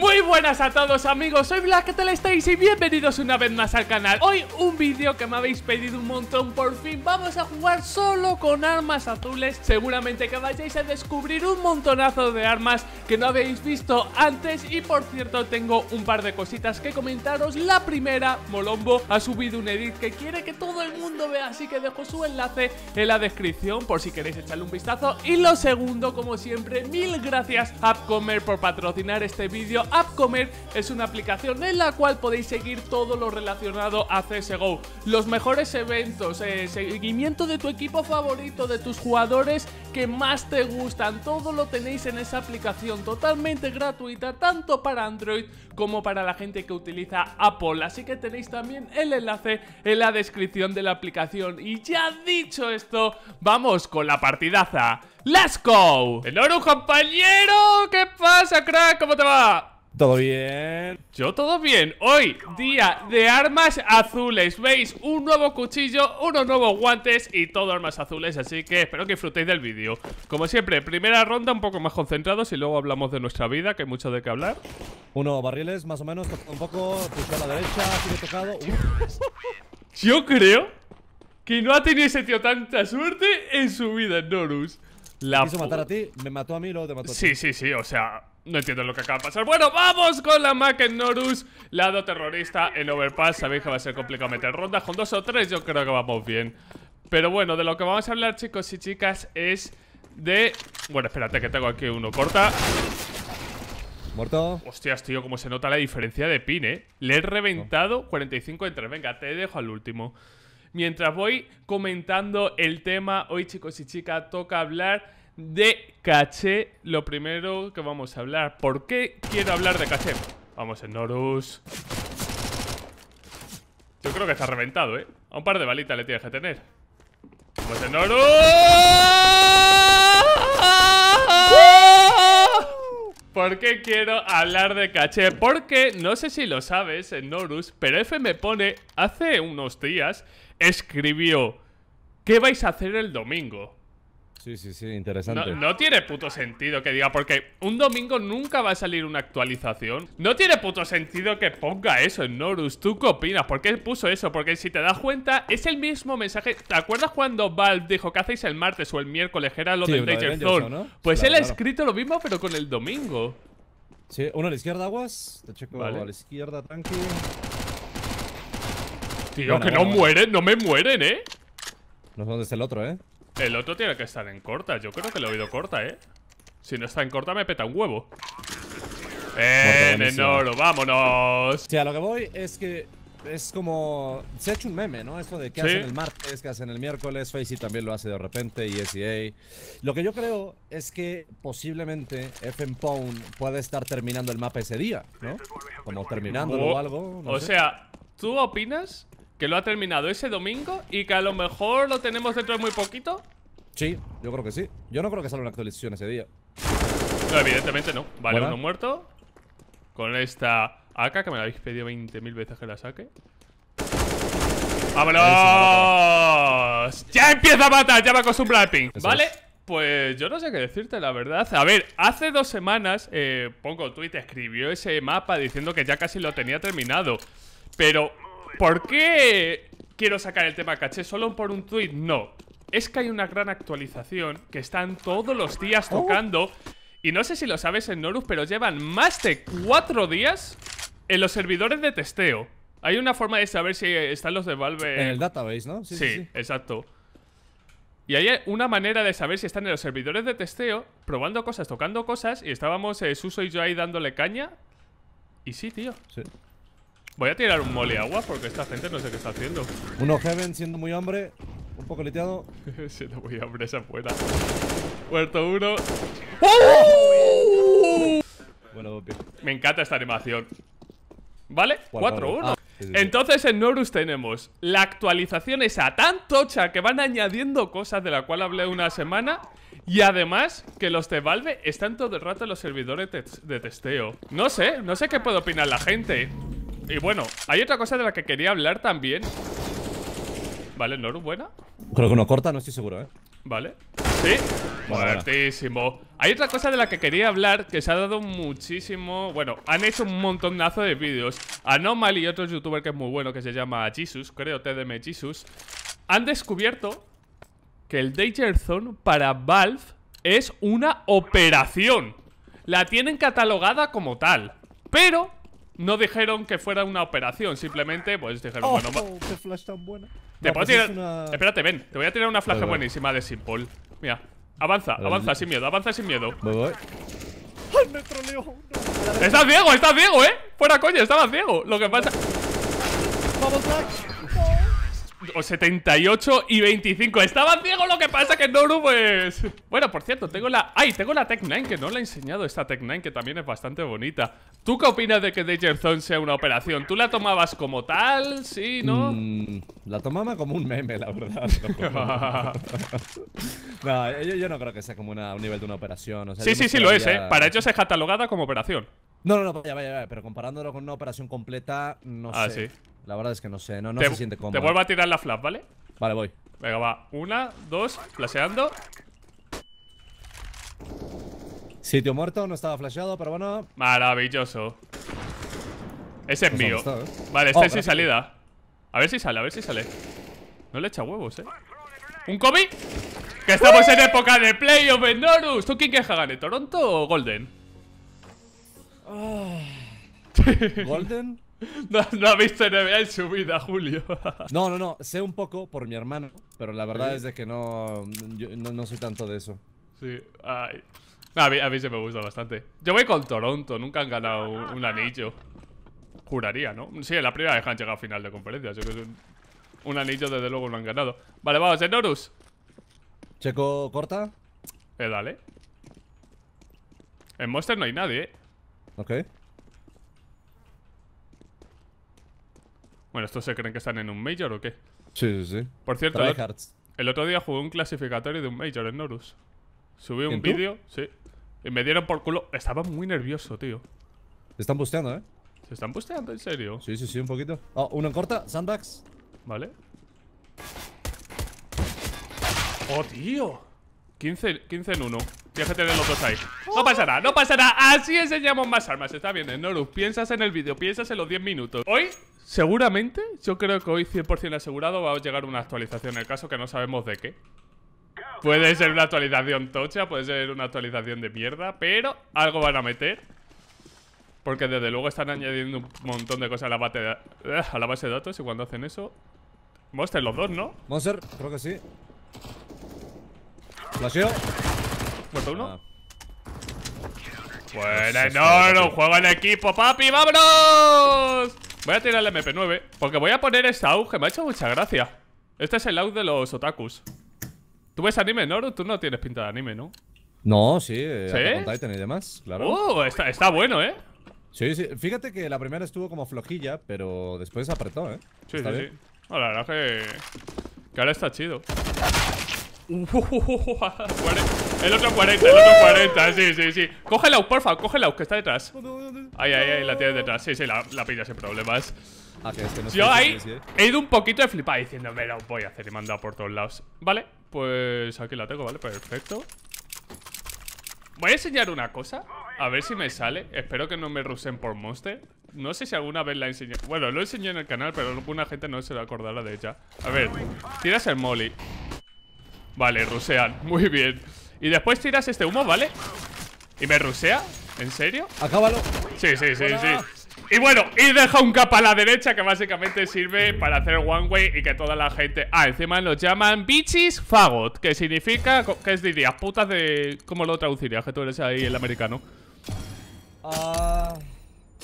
Muy buenas a todos amigos, soy Black, tal estáis y bienvenidos una vez más al canal Hoy un vídeo que me habéis pedido un montón por fin Vamos a jugar solo con armas azules Seguramente que vayáis a descubrir un montonazo de armas que no habéis visto antes Y por cierto tengo un par de cositas que comentaros La primera, Molombo ha subido un edit que quiere que todo el mundo vea Así que dejo su enlace en la descripción por si queréis echarle un vistazo Y lo segundo, como siempre, mil gracias a Upcomer por patrocinar este vídeo AppComer es una aplicación en la cual podéis seguir todo lo relacionado a CSGO. Los mejores eventos, eh, seguimiento de tu equipo favorito, de tus jugadores que más te gustan, todo lo tenéis en esa aplicación totalmente gratuita, tanto para Android como para la gente que utiliza Apple. Así que tenéis también el enlace en la descripción de la aplicación. Y ya dicho esto, vamos con la partidaza. ¡Let's go! ¡El oro, compañero! ¿Qué pasa, crack? ¿Cómo te va? ¿Todo bien? Yo todo bien. Hoy, día de armas azules. ¿Veis? Un nuevo cuchillo, unos nuevos guantes y todo armas azules. Así que espero que disfrutéis del vídeo. Como siempre, primera ronda un poco más concentrados y luego hablamos de nuestra vida, que hay mucho de qué hablar. Uno, barriles, más o menos, un poco, puso a la derecha, he tocado. Yo creo que no ha tenido ese tío tanta suerte en su vida, Norus. La Quiso matar a ti, me mató a mí y luego te mató a ti. Sí, sí, sí, o sea, no entiendo lo que acaba de pasar Bueno, vamos con la Mac Norus Lado terrorista en Overpass Sabéis que va a ser complicado meter rondas Con dos o tres yo creo que vamos bien Pero bueno, de lo que vamos a hablar chicos y chicas es de... Bueno, espérate que tengo aquí uno corta Muerto Hostias, tío, como se nota la diferencia de pin, ¿eh? Le he reventado 45 entre Venga, te dejo al último Mientras voy comentando el tema Hoy chicos y chicas toca hablar de caché lo primero que vamos a hablar. ¿Por qué quiero hablar de caché? Vamos en Norus. Yo creo que está reventado, ¿eh? A un par de balitas le tienes que tener. Vamos en Norus. ¿Por qué quiero hablar de caché? Porque, no sé si lo sabes, en Norus, pero F me pone, hace unos días, escribió, ¿qué vais a hacer el domingo? Sí, sí, sí, interesante. No, tiene puto sentido que diga, porque un domingo nunca va a salir una actualización. No tiene puto sentido que ponga eso en Norus. ¿Tú qué opinas? ¿Por qué puso eso? Porque si te das cuenta, es el mismo mensaje. ¿Te acuerdas cuando Valve dijo que hacéis el martes o el miércoles? Era lo de Danger Zone. Pues él ha escrito lo mismo, pero con el domingo. Sí, uno a la izquierda, aguas. Te checo a la izquierda, tranqui. Tío, que no mueren, no me mueren, ¿eh? No sé dónde es el otro, ¿eh? El otro tiene que estar en corta. Yo creo que lo he oído corta, ¿eh? Si no está en corta, me peta un huevo. ¡Eh, Nenoro, vámonos! O sea, lo que voy es que es como... Se ha hecho un meme, ¿no? Esto de qué hacen el martes, qué hacen el miércoles. Facey también lo hace de repente y SEA. Lo que yo creo es que posiblemente FM Pawn puede estar terminando el mapa ese día, ¿no? Como terminándolo oh, o, algo. o sea, ¿tú opinas que lo ha terminado ese domingo y que a lo mejor lo tenemos dentro de muy poquito. Sí, yo creo que sí. Yo no creo que salga una actualización ese día. No, evidentemente no. Vale, uno muerto. Con esta AK que me la habéis pedido 20.000 veces que la saque. ¡Vámonos! ¡Ya empieza a matar! Ya me acostumbro al ping. ¿Vale? Pues yo no sé qué decirte, la verdad. A ver, hace dos semanas, eh, Pongo Tweet escribió ese mapa diciendo que ya casi lo tenía terminado. Pero ¿Por qué quiero sacar el tema caché solo por un tweet? No. Es que hay una gran actualización que están todos los días tocando. Y no sé si lo sabes en Norus, pero llevan más de cuatro días en los servidores de testeo. Hay una forma de saber si están los de Valve... En el database, ¿no? Sí, exacto. Y hay eh, una manera de saber si están en los servidores de testeo, probando cosas, tocando cosas, y estábamos eh, Suso y yo ahí dándole caña. Y sí, tío. Sí. Voy a tirar un mole agua porque esta gente no sé qué está haciendo. Uno Heaven siendo muy hambre, un poco leteado. siendo muy hambre esa fuera. Muerto uno. ¡Oh! Bueno, Me encanta esta animación. ¿Vale? 4-1. Ah, Entonces en Norus tenemos la actualización esa tan tocha que van añadiendo cosas de la cual hablé una semana y además que los de Valve están todo el rato en los servidores de testeo. No sé, no sé qué puede opinar la gente. Y bueno, hay otra cosa de la que quería hablar también. Vale, Noru, buena. Creo que no corta, no estoy seguro, ¿eh? Vale. Sí. Muertísimo. Hay otra cosa de la que quería hablar que se ha dado muchísimo. Bueno, han hecho un montonazo de vídeos. Anomaly y otro youtuber que es muy bueno que se llama Jesus, creo, TDM Jesus, han descubierto que el Danger Zone para Valve es una operación. La tienen catalogada como tal. Pero no dijeron que fuera una operación, simplemente pues dijeron, oh, bueno, Te puedo pues tirar. Espérate, ven, te voy a tirar una flash buenísima de Simple. Mira, avanza, avanza sin miedo, avanza sin miedo. Voy, voy. Ay, me ciego, estás ciego, eh. Fuera coño, estaba ciego. Lo que pasa. Vamos, o 78 y 25. Estaba ciego, lo que pasa que no lo ves. Pues. Bueno, por cierto, tengo la... ¡Ay! Tengo la Tech 9, que no la he enseñado esta Tech 9, que también es bastante bonita. ¿Tú qué opinas de que Danger Zone sea una operación? ¿Tú la tomabas como tal? ¿Sí? ¿No? Mm, la tomaba como un meme, la verdad. no, yo, no creo que sea como una, un nivel de una operación. sí, sí, sí, lo es, ¿eh? Para ellos es catalogada como operación. No, no, no, vaya, vaya, vaya, pero comparándolo con una operación completa, no ah, Sí. La verdad es que no sé, no, no se siente cómodo. Te vuelvo a tirar la flash, ¿vale? Vale, voy. Venga, va. Una, dos, flasheando. Sitio muerto, no estaba flasheado, pero bueno. Maravilloso. Ese es mío. ¿eh? Vale, este oh, es sin salida. A ver si sale, a ver si sale. No le echa huevos, eh. ¡Un Kobe! ¡Que estamos en época de playoff en Norus! ¿Tú quién quieres gane? ¿Toronto o Golden? ¿Golden? No, ha visto NBA en su vida, Julio. No, no, no. Sé un poco por mi hermano, pero la verdad es de que no, no, soy tanto de eso. Sí, ay. a, mí, se me gusta bastante. Yo voy con Toronto, nunca han ganado un, anillo. Juraría, ¿no? Sí, la primera vez han llegado a final de conferencia, así que un, anillo desde luego no han ganado. Vale, vamos, en ¿eh, Norus. Checo corta. Eh, dale. En Monster no hay nadie, ¿eh? Ok. Bueno, ¿estos se creen que están en un Major o qué? Sí, sí, sí. Por cierto, el, otro día jugué un clasificatorio de un Major en Norus. Subí un vídeo, sí. Y me dieron por culo. Estaba muy nervioso, tío. Se están busteando, ¿eh? ¿Se están busteando, en serio? Sí, sí, sí, un poquito. oh, uno en corta, Sandrax. Vale. ¡Oh, tío! 15, 15 en uno. Tienes de tener los dos ahí. No pasará, no pasará. Así enseñamos más armas. Está bien, Norus. Piensas en el vídeo, piensas en los 10 minutos. Hoy Seguramente, yo creo que hoy 100% asegurado va a llegar una actualización en el caso que no sabemos de qué. Puede ser una actualización tocha, puede ser una actualización de mierda, pero algo van a meter. Porque desde luego están añadiendo un montón de cosas a la, base de, a la base de datos y cuando hacen eso... Monster, los dos, ¿no? Monster, creo que sí. Flasheo. Muerto uno. Ah. Bueno, pues no, no, juego en equipo, papi, ¡vámonos! Voy a tirar el MP9 Porque voy a poner esta auge Me ha hecho mucha gracia Este es el auge de los otakus ¿Tú ves anime, Noro? Tú no tienes pinta de anime, ¿no? No, sí, ¿Sí? Titan y demás, claro. ¡Oh! Está, bueno, ¿eh? Sí, sí. Fíjate que la primera estuvo como flojilla, pero después apretó, ¿eh? Sí, sí, sí. la verdad que... que ahora está chido. El otro 40, el otro 40, sí, sí, sí. Cógela, porfa, cógela, que está detrás. Ahí, ahí, ahí, la tienes detrás. Sí, sí, la, la pillas sin problemas. Ah, Yo ahí ¿eh? he ido un poquito de flipada diciendo, me lo voy a hacer y me han dado por todos lados. Vale, pues aquí la tengo, vale, perfecto. Voy a enseñar una cosa. A ver si me sale. Espero que no me rusen por monster. No sé si alguna vez la enseñé. Bueno, lo enseñé en el canal, pero alguna gente no se lo acordará de ella. A ver, tiras el molly. Vale, rusean. Muy bien. Y después tiras este humo, ¿vale? Y me rusea. ¿En serio? Acábalo. Sí, sí, sí, sí. Y bueno, y deja un capa a la derecha que básicamente sirve para hacer one way y que toda la gente... Ah, encima los llaman bitches fagot, que significa... ¿Qué es dirías? Putas de... ¿Cómo lo traducirías? Que tú eres ahí el americano. Ah...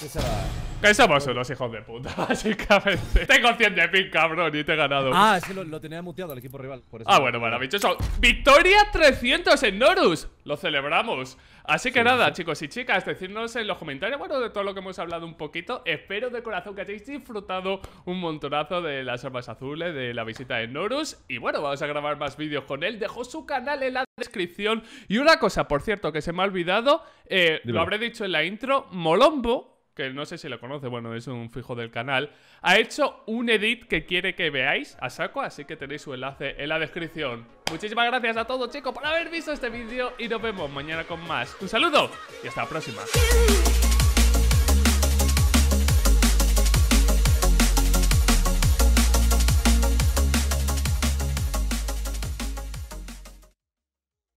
¿Qué será? Que somos unos hijos de puta, básicamente. Tengo 100 de pin, cabrón, y te he ganado. Ah, es lo, tenía muteado el equipo rival. ah, bueno, maravilloso. Victoria 300 en Norus. Lo celebramos. Así que nada, chicos y chicas, decidnos en los comentarios, bueno, de todo lo que hemos hablado un poquito. Espero de corazón que hayáis disfrutado un montonazo de las armas azules, de la visita en Norus. Y bueno, vamos a grabar más vídeos con él. Dejo su canal en la descripción. Y una cosa, por cierto, que se me ha olvidado, eh, lo habré dicho en la intro, Molombo que no sé si lo conoce, bueno, es un fijo del canal, ha hecho un edit que quiere que veáis a saco, así que tenéis su enlace en la descripción. Muchísimas gracias a todos, chicos, por haber visto este vídeo y nos vemos mañana con más. Un saludo y hasta la próxima.